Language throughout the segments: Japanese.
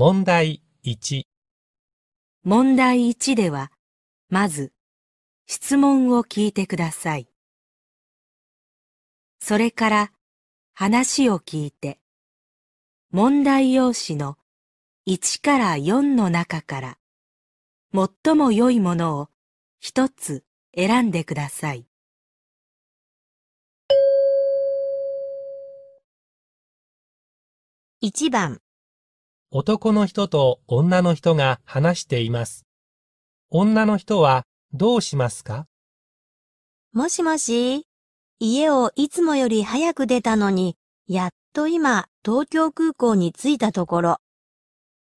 問題1問題1では、まず、質問を聞いてください。それから、話を聞いて、問題用紙の1から4の中から、最も良いものを一つ選んでください。1番男の人と女の人が話しています。女の人はどうしますかもしもし、家をいつもより早く出たのに、やっと今東京空港に着いたところ。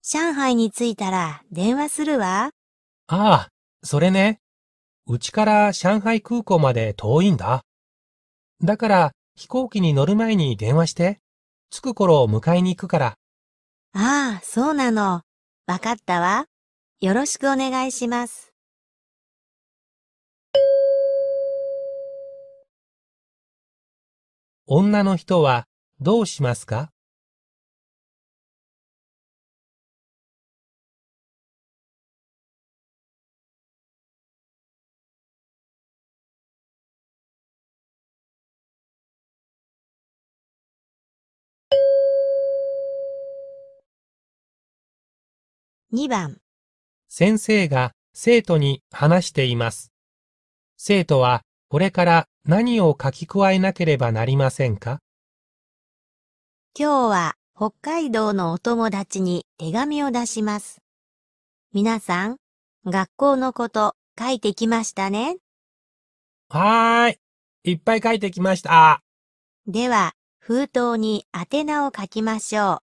上海に着いたら電話するわ。ああ、それね。うちから上海空港まで遠いんだ。だから飛行機に乗る前に電話して、着く頃迎えに行くから。ああ、そうなの。わかったわ。よろしくお願いします。女の人はどうしますか2番先生が生徒に話しています。生徒はこれから何を書き加えなければなりませんか今日は北海道のお友達に手紙を出します。皆さん、学校のこと書いてきましたね。はーい。いっぱい書いてきました。では、封筒に宛名を書きましょう。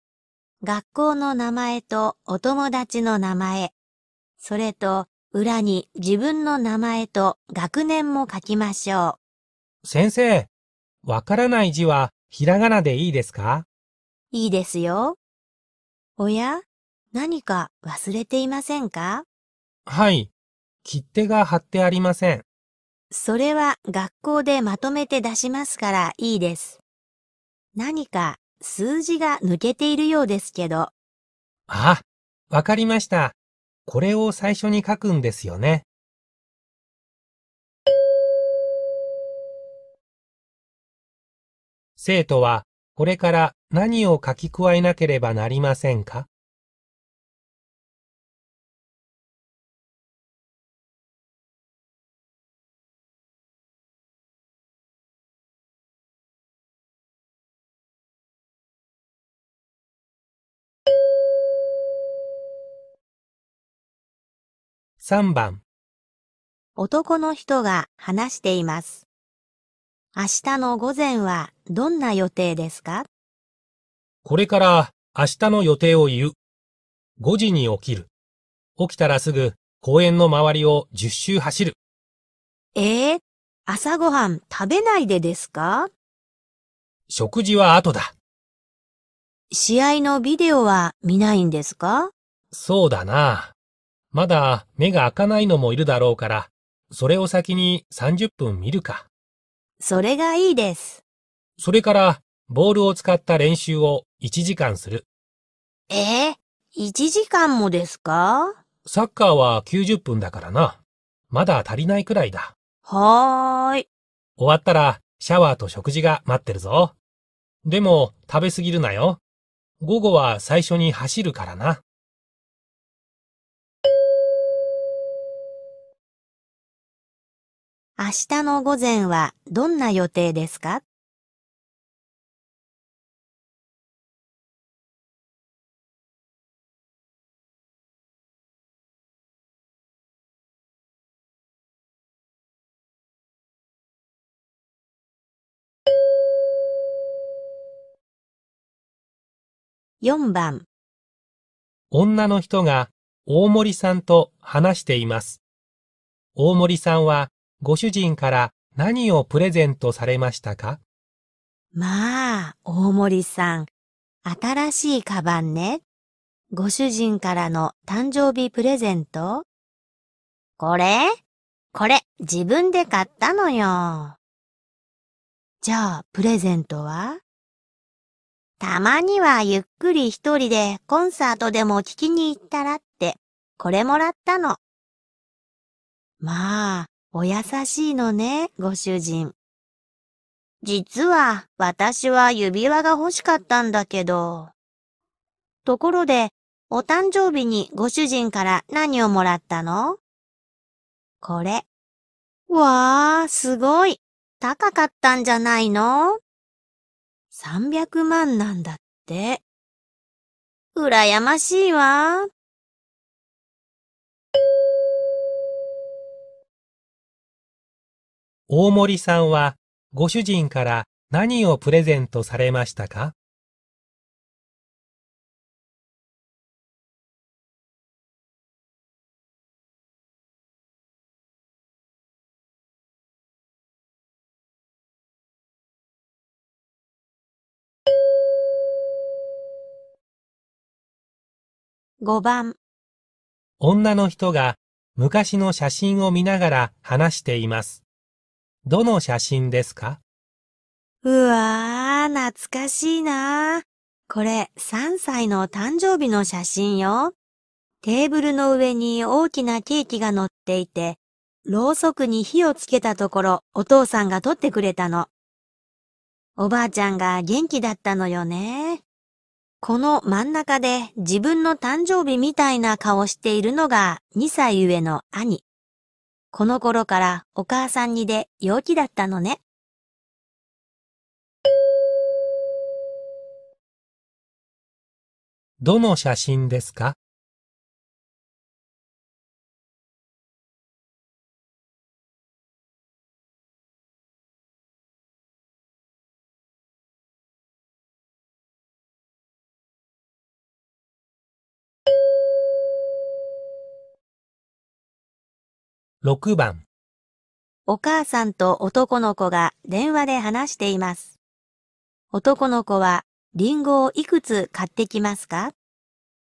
学校の名前とお友達の名前、それと裏に自分の名前と学年も書きましょう。先生、わからない字はひらがなでいいですかいいですよ。おや、何か忘れていませんかはい、切手が貼ってありません。それは学校でまとめて出しますからいいです。何か数字が抜けているようですけど。あ、わかりました。これを最初に書くんですよね。生徒はこれから何を書き加えなければなりませんか3番男の人が話しています。明日の午前はどんな予定ですかこれから明日の予定を言う。5時に起きる。起きたらすぐ公園の周りを10周走る。ええー、朝ごはん食べないでですか食事は後だ。試合のビデオは見ないんですかそうだな。まだ目が開かないのもいるだろうから、それを先に30分見るか。それがいいです。それから、ボールを使った練習を1時間する。ええー、1時間もですかサッカーは90分だからな。まだ足りないくらいだ。はーい。終わったら、シャワーと食事が待ってるぞ。でも、食べすぎるなよ。午後は最初に走るからな。明日の午前はどんな予定ですか4番女の人が大森さんと話しています。大森さんはご主人から何をプレゼントされましたかまあ、大森さん、新しいカバンね。ご主人からの誕生日プレゼントこれこれ、自分で買ったのよ。じゃあ、プレゼントはたまにはゆっくり一人でコンサートでも聞きに行ったらって、これもらったの。まあ、お優しいのね、ご主人。実は私は指輪が欲しかったんだけど。ところで、お誕生日にご主人から何をもらったのこれ。わー、すごい。高かったんじゃないの ?300 万なんだって。羨ましいわ。大森さんはご主人から何をプレゼントされましたか5番女の人が昔の写真を見ながら話しています。どの写真ですかうわー、懐かしいなー。これ、3歳の誕生日の写真よ。テーブルの上に大きなケーキが乗っていて、ろうそくに火をつけたところ、お父さんが取ってくれたの。おばあちゃんが元気だったのよね。この真ん中で自分の誕生日みたいな顔しているのが2歳上の兄。この頃からお母さんにで陽気だったのね。どの写真ですか6番お母さんと男の子が電話で話しています。男の子はリンゴをいくつ買ってきますか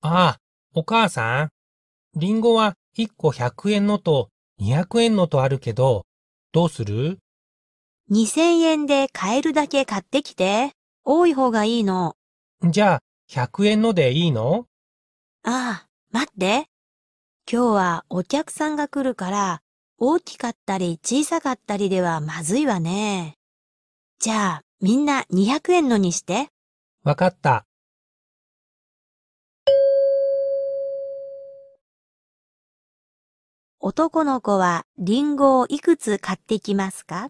ああ、お母さん。リンゴは1個100円のと200円のとあるけど、どうする ?2000 円で買えるだけ買ってきて。多い方がいいの。じゃあ、100円のでいいのああ、待って。今日はお客さんが来るから大きかったり小さかったりではまずいわね。じゃあみんな200円のにして。わかった。男の子はリンゴをいくつ買ってきますか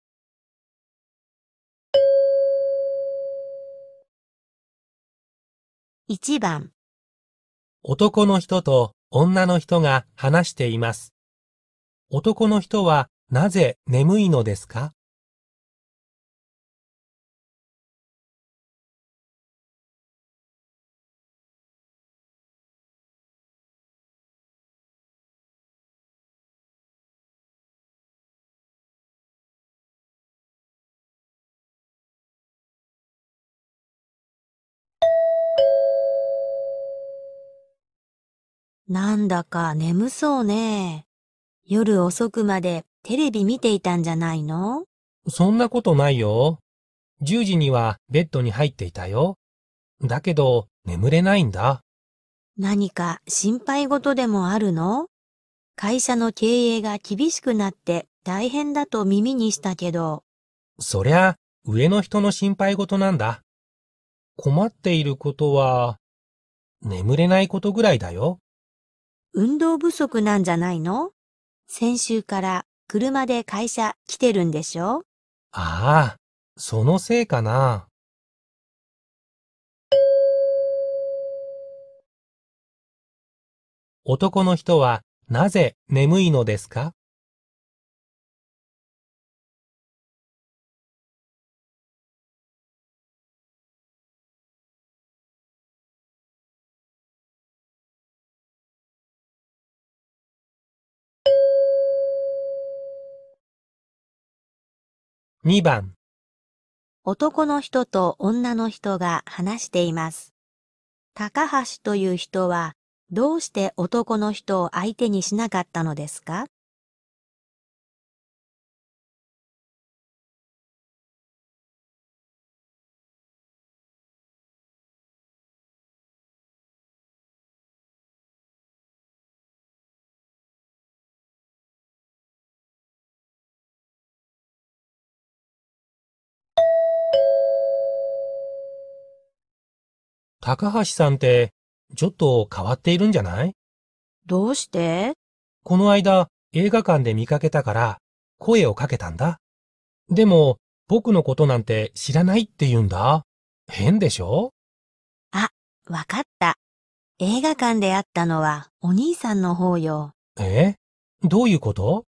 1番、男の人と女の人が話しています。男の人はなぜ眠いのですかなんだか眠そうね。夜遅くまでテレビ見ていたんじゃないのそんなことないよ。10時にはベッドに入っていたよ。だけど眠れないんだ。何か心配事でもあるの会社の経営が厳しくなって大変だと耳にしたけど。そりゃ、上の人の心配事なんだ。困っていることは、眠れないことぐらいだよ。運動不足なんじゃないの先週から車で会社来てるんでしょああ、そのせいかな。男の人はなぜ眠いのですか2番男の人と女の人が話しています。高橋という人はどうして男の人を相手にしなかったのですか高橋さんって、ちょっと変わっているんじゃないどうしてこの間、映画館で見かけたから、声をかけたんだ。でも、僕のことなんて知らないって言うんだ。変でしょあ、わかった。映画館で会ったのはお兄さんの方よ。えどういうこと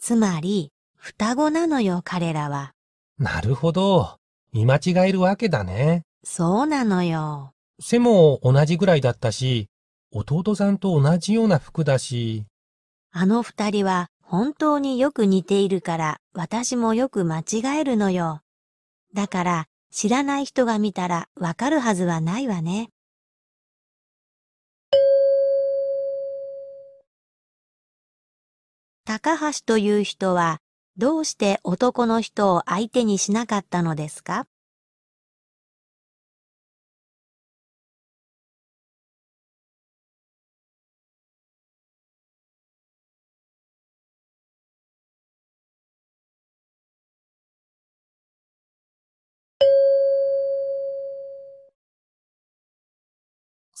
つまり、双子なのよ、彼らは。なるほど。見間違えるわけだね。そうなのよ。背も同じぐらいだったし、弟さんと同じような服だし。あの二人は本当によく似ているから、私もよく間違えるのよ。だから、知らない人が見たらわかるはずはないわね。高橋という人は、どうして男の人を相手にしなかったのですか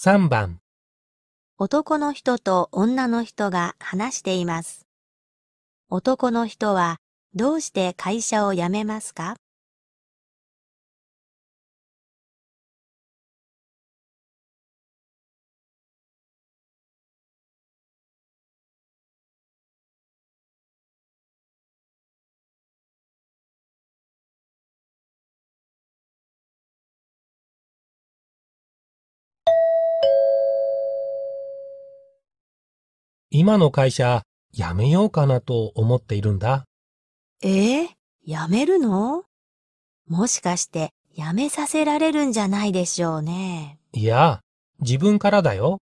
3番男の人と女の人が話しています。男の人はどうして会社を辞めますか今の会社辞めようかなと思っているんだ。ええ辞めるのもしかして辞めさせられるんじゃないでしょうね。いや、自分からだよ。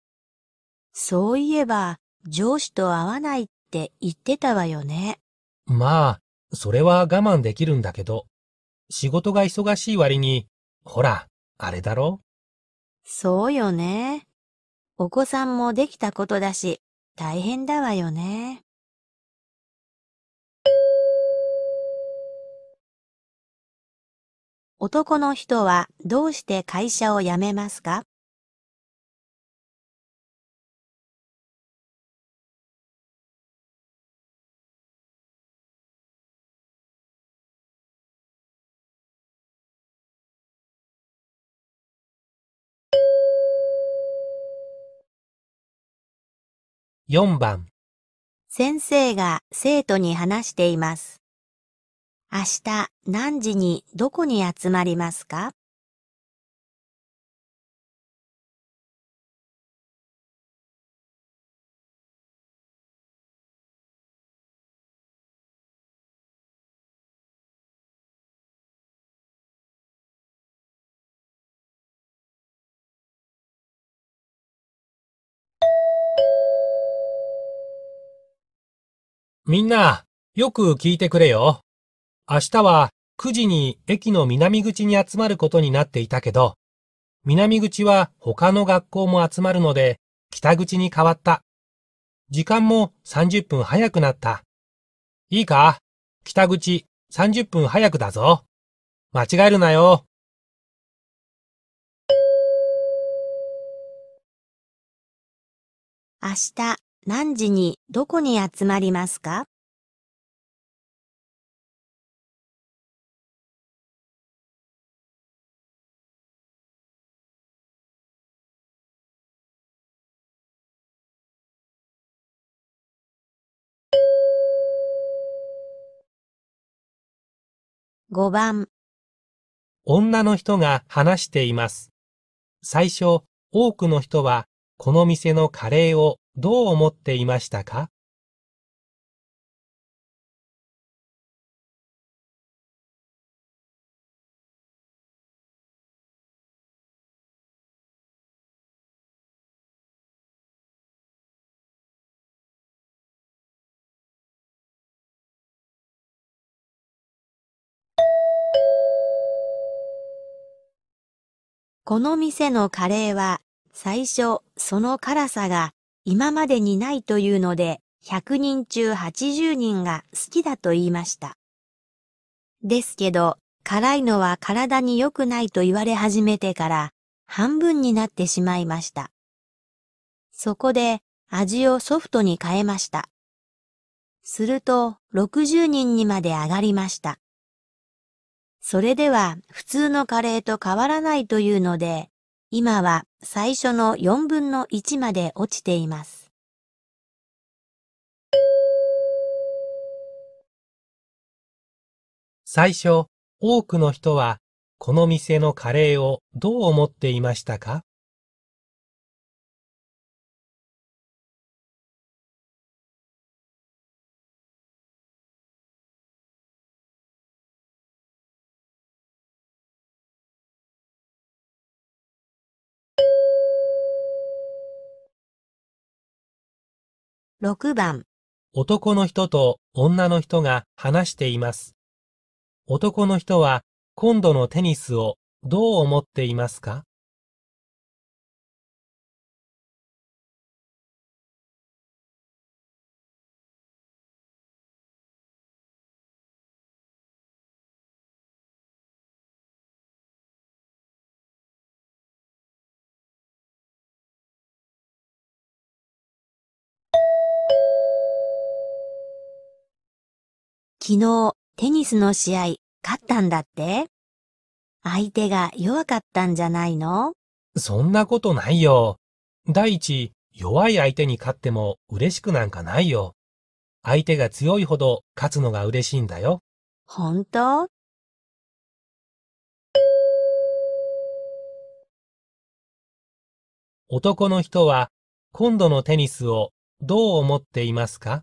そういえば、上司と会わないって言ってたわよね。まあ、それは我慢できるんだけど、仕事が忙しい割に、ほら、あれだろそうよね。お子さんもできたことだし、大変だわよね。男の人はどうして会社を辞めますか4番先生が生徒に話しています。明日何時にどこに集まりますかみんな、よく聞いてくれよ。明日は9時に駅の南口に集まることになっていたけど、南口は他の学校も集まるので、北口に変わった。時間も30分早くなった。いいか北口30分早くだぞ。間違えるなよ。明日何時にどこに集まりますか5番女の人が話しています。最初、多くの人はこの店のカレーをどう思っていましたかこの店のカレーは最初その辛さが今までにないというので、100人中80人が好きだと言いました。ですけど、辛いのは体に良くないと言われ始めてから半分になってしまいました。そこで味をソフトに変えました。すると60人にまで上がりました。それでは普通のカレーと変わらないというので今は最初の4分の1まで落ちています。最初、多くの人はこの店のカレーをどう思っていましたか6番男の人と女の人が話しています。男の人は今度のテニスをどう思っていますか昨日、テニスの試合、勝ったんだって相手が弱かったんじゃないのそんなことないよ。第一、弱い相手に勝っても嬉しくなんかないよ。相手が強いほど勝つのが嬉しいんだよ。本当男の人は今度のテニスをどう思っていますか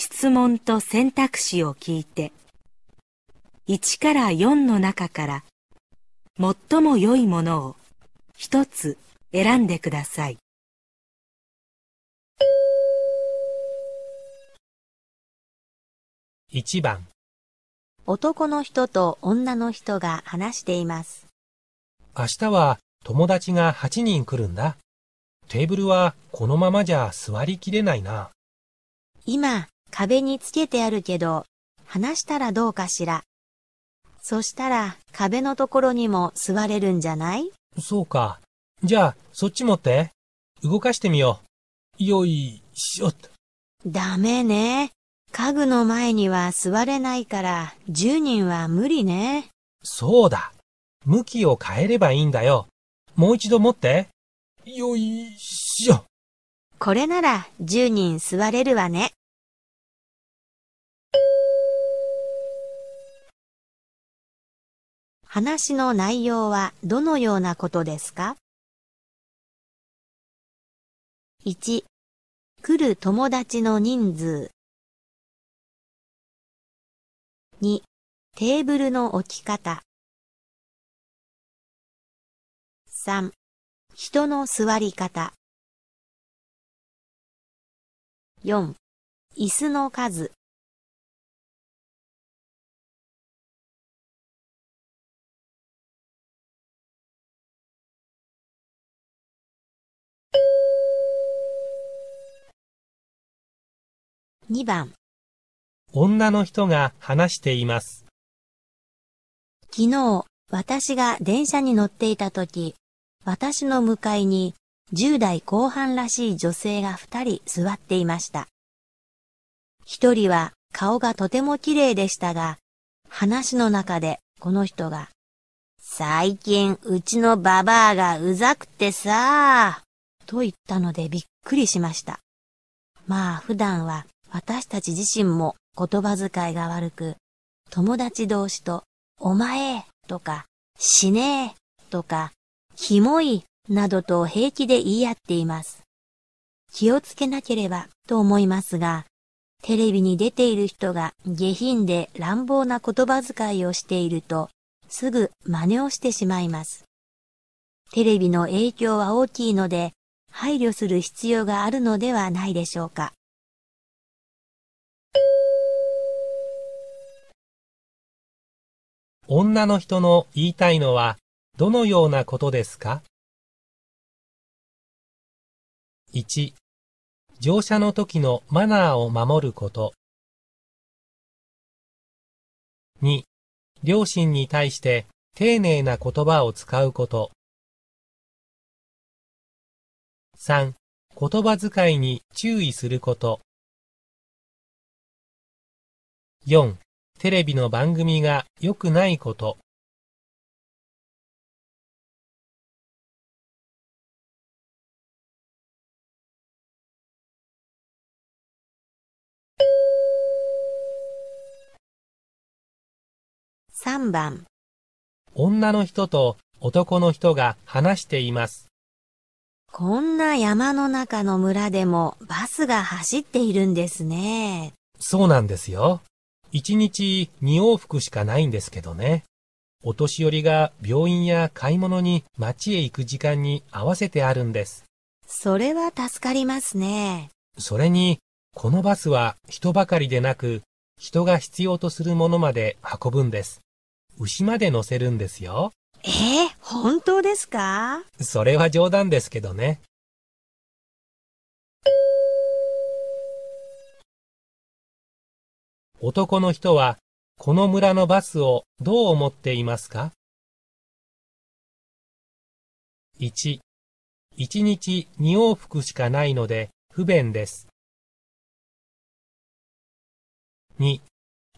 質問と選択肢を聞いて、1から4の中から最も良いものを一つ選んでください。1番男の人と女の人が話しています。明日は友達が8人来るんだ。テーブルはこのままじゃ座りきれないな。今、壁につけてあるけど、話したらどうかしら。そしたら、壁のところにも座れるんじゃないそうか。じゃあ、そっち持って。動かしてみよう。よいしょっと。ダメね。家具の前には座れないから、10人は無理ね。そうだ。向きを変えればいいんだよ。もう一度持って。よいしょ。これなら10人座れるわね。話の内容はどのようなことですか ?1、来る友達の人数。2、テーブルの置き方。3、人の座り方。4、椅子の数。2番女の人が話しています。昨日、私が電車に乗っていた時、私の向かいに10代後半らしい女性が2人座っていました。1人は顔がとても綺麗でしたが、話の中でこの人が、最近うちのババアがうざくてさと言ったのでびっくりしました。まあ普段は私たち自身も言葉遣いが悪く、友達同士と、お前とか、死ねえとか、キモいなどと平気で言い合っています。気をつけなければと思いますが、テレビに出ている人が下品で乱暴な言葉遣いをしていると、すぐ真似をしてしまいます。テレビの影響は大きいので、配慮する必要があるのではないでしょうか。女の人の言いたいのはどのようなことですか ?1、乗車の時のマナーを守ること。2、両親に対して丁寧な言葉を使うこと。3、言葉遣いに注意すること。4. テレビの番組が良くないこと。三番女の人と男の人が話しています。こんな山の中の村でもバスが走っているんですね。そうなんですよ。一日二往復しかないんですけどね。お年寄りが病院や買い物に街へ行く時間に合わせてあるんです。それは助かりますね。それに、このバスは人ばかりでなく、人が必要とするものまで運ぶんです。牛まで乗せるんですよ。えー、本当ですかそれは冗談ですけどね。男の人はこの村のバスをどう思っていますか ?1、1日2往復しかないので不便です。2、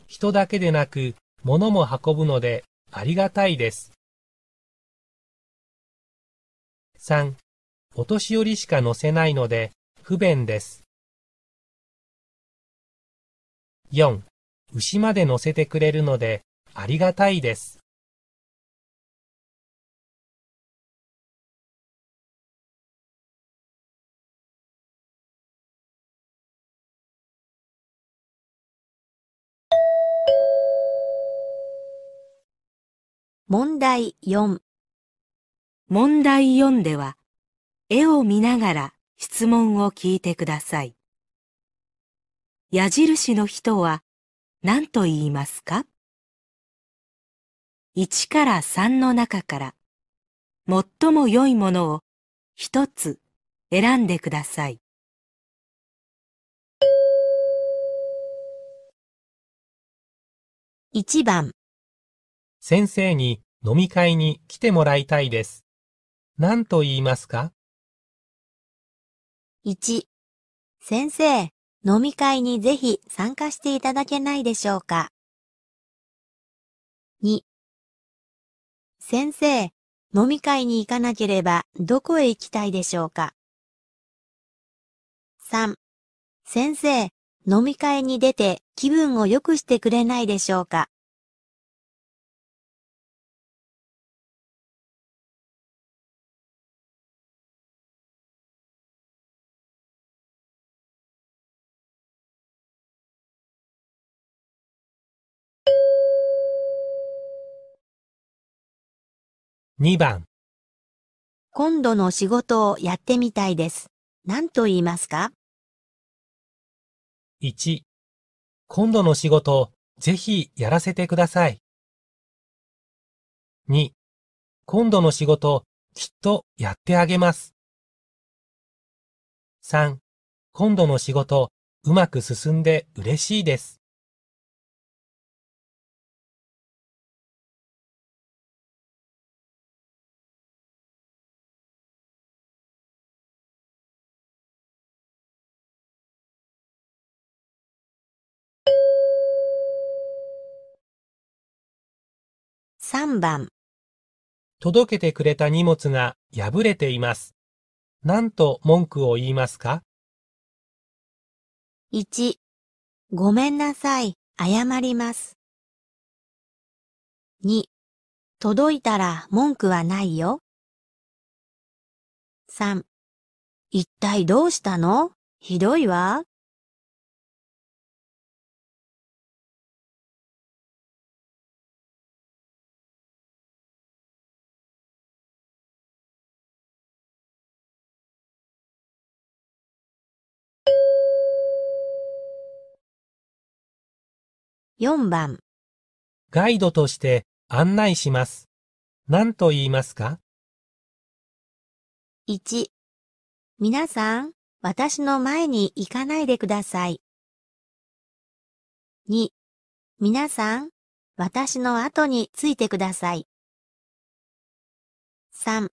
人だけでなく物も運ぶのでありがたいです。3、お年寄りしか乗せないので不便です。4. 牛まで乗せてくれるのでありがたいです。問題4問題4では絵を見ながら質問を聞いてください矢印の人は何と言いますか ?1 から3の中から最も良いものを一つ選んでください。1番先生に飲み会に来てもらいたいです。何と言いますか ?1 先生、飲み会にぜひ参加していただけないでしょうか。2先生、飲み会に行かなければどこへ行きたいでしょうか。3先生、飲み会に出て気分を良くしてくれないでしょうか。2番今度の仕事をやってみたいです。何と言いますか ?1 今度の仕事ぜひやらせてください。2今度の仕事きっとやってあげます。3今度の仕事うまく進んで嬉しいです。3番届けてくれた荷物が破れています。なんと文句を言いますか ?1、ごめんなさい、謝ります。2、届いたら文句はないよ。3、一体どうしたのひどいわ。4番ガイドとして案内します。何と言いますか ?1 皆さん、私の前に行かないでください。2皆さん、私の後についてください。3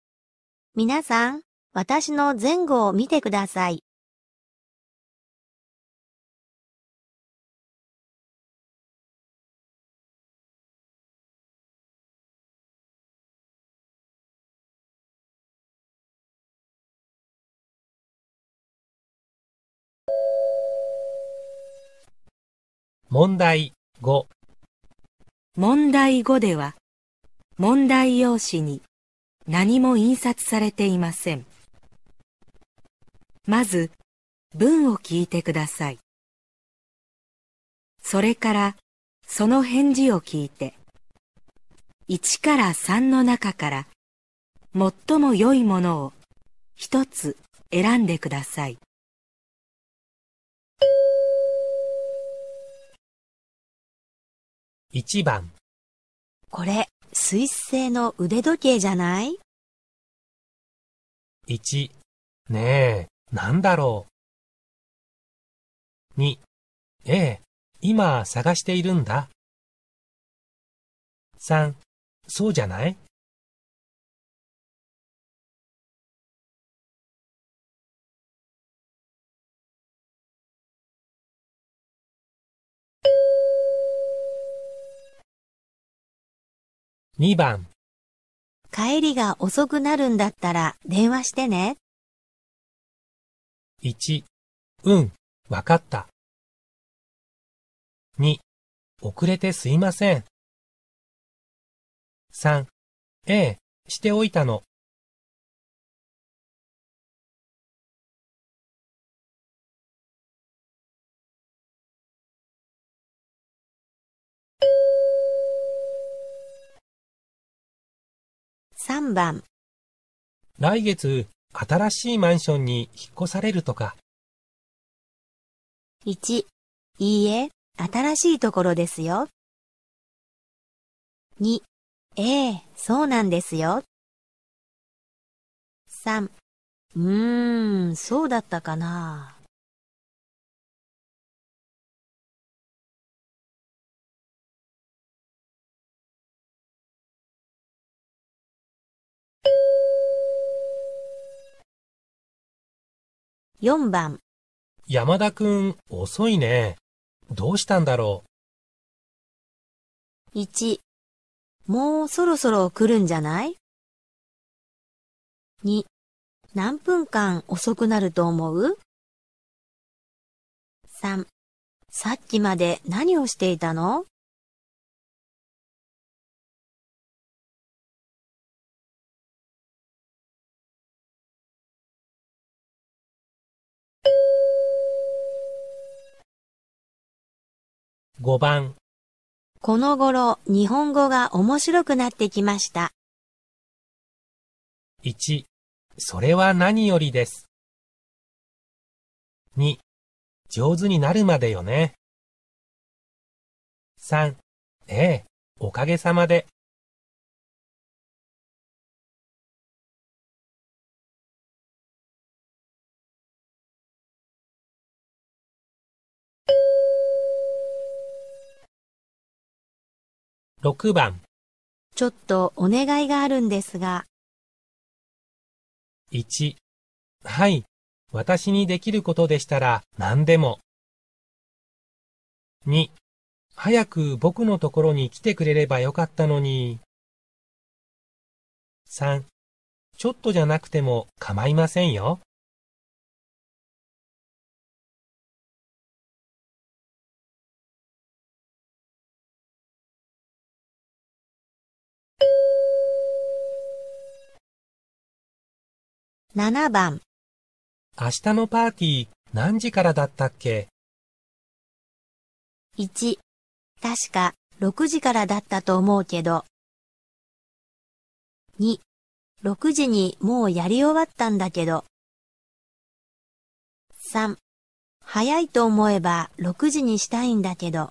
皆さん、私の前後を見てください。問題5問題5では問題用紙に何も印刷されていませんまず文を聞いてくださいそれからその返事を聞いて1から3の中から最も良いものを一つ選んでください。1番これ、スイス製の腕時計じゃない ?1 ねえ、なんだろう ?2 ええ、今探しているんだ3そうじゃない2番帰りが遅くなるんだったら電話してね。1、うん、わかった。2、遅れてすいません。3、ええ、しておいたの。4番来月新しいマンションに引っ越されるとか1いいえ新しいところですよ2ええそうなんですよ3うーんそうだったかな4番山田くん遅いね。どうしたんだろう ?1 もうそろそろ来るんじゃない2何分間遅くなると思う ?3 さっきまで何をしていたの5番この頃日本語が面白くなってきました。1それは何よりです。2上手になるまでよね。3ええ、おかげさまで。6番ちょっとお願いがあるんですが、1はい私にできることでしたら何でも2早く僕のところに来てくれればよかったのに3ちょっとじゃなくても構いませんよ。7番明日のパーティー何時からだったっけ ?1 確か6時からだったと思うけど2 6時にもうやり終わったんだけど3早いと思えば6時にしたいんだけど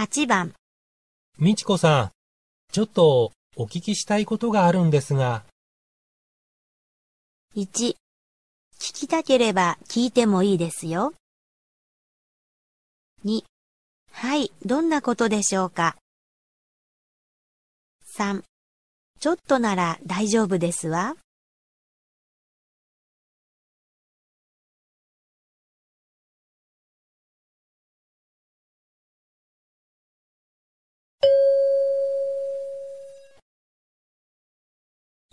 8番。みちこさん、ちょっとお聞きしたいことがあるんですが。1、聞きたければ聞いてもいいですよ。2、はい、どんなことでしょうか。3、ちょっとなら大丈夫ですわ。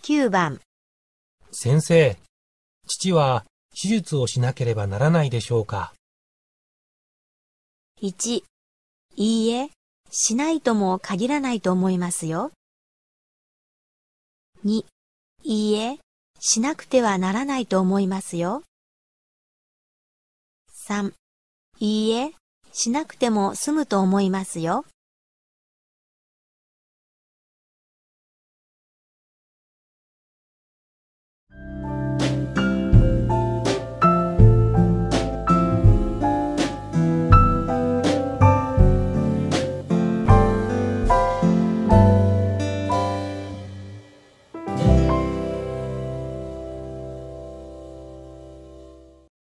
9番先生、父は手術をしなければならないでしょうか ?1、いいえ、しないとも限らないと思いますよ。2、いいえ、しなくてはならないと思いますよ。3、いいえ、しなくても済むと思いますよ。